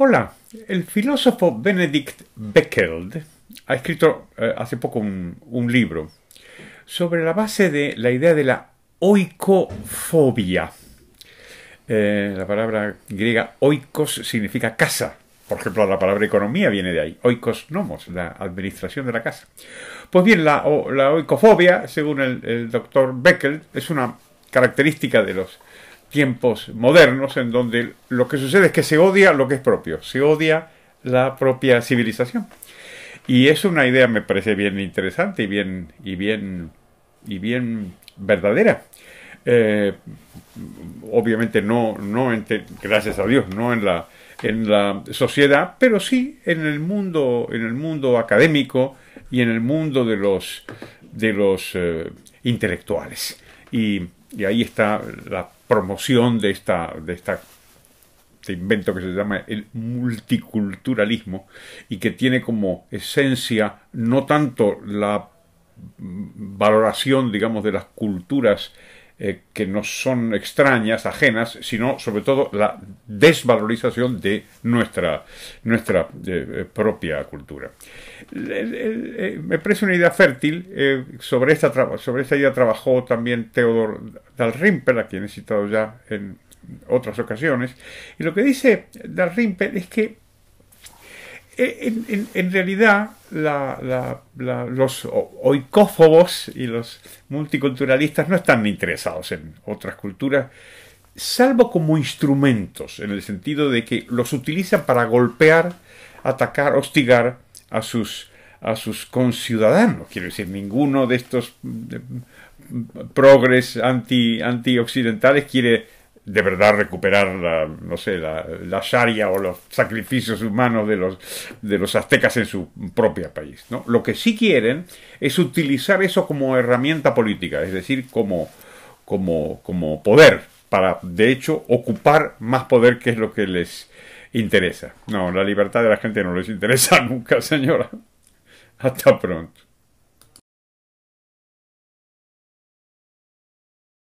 Hola, el filósofo Benedict Beckeld ha escrito eh, hace poco un, libro sobre la base de la idea de la oicofobia. Eh, la palabra griega oikos significa casa. Por ejemplo, la palabra economía viene de ahí. Oikos nomos, la administración de la casa. Pues bien, la, oikofobia, según el, doctor Beckel, es una característica de los tiempos modernos en donde lo que sucede es que se odia lo que es propio, se odia la propia civilización. Y es una idea, me parece bien interesante y bien, y bien, y bien verdadera. Eh, obviamente no, no gracias a Dios, no en la, en la sociedad, pero sí en el mundo, en el mundo académico y en el mundo de los, de los eh, intelectuales. Y, y ahí está la promoción de esta, de esta este invento que se llama el multiculturalismo y que tiene como esencia no tanto la valoración, digamos, de las culturas eh, que no son extrañas, ajenas, sino sobre todo la desvalorización de nuestra, nuestra eh, eh, propia cultura. Me parece una idea fértil. sobre, esta sobre esta idea trabajó también Theodor Dalrymple, a quien he citado ya en otras ocasiones. Y lo que dice Dalrymple es que eh, en, realidad, los oicófobos y los multiculturalistas no están interesados en otras culturas, salvo como instrumentos, en el sentido de que los utilizan para golpear, atacar, hostigar a sus, a sus conciudadanos. Quiero decir, ninguno de estos mm, mm, progres anti, anti occidentales quiere de verdad recuperar la, no sé, la, la, sharia o los sacrificios humanos de los, de los aztecas en su propio país. ¿no? Lo que sí quieren es utilizar eso como herramienta política, es decir, como, como, como poder, para de hecho ocupar más poder que es lo que les interesa. No, la libertad de la gente no les interesa nunca, señora. Hasta pronto.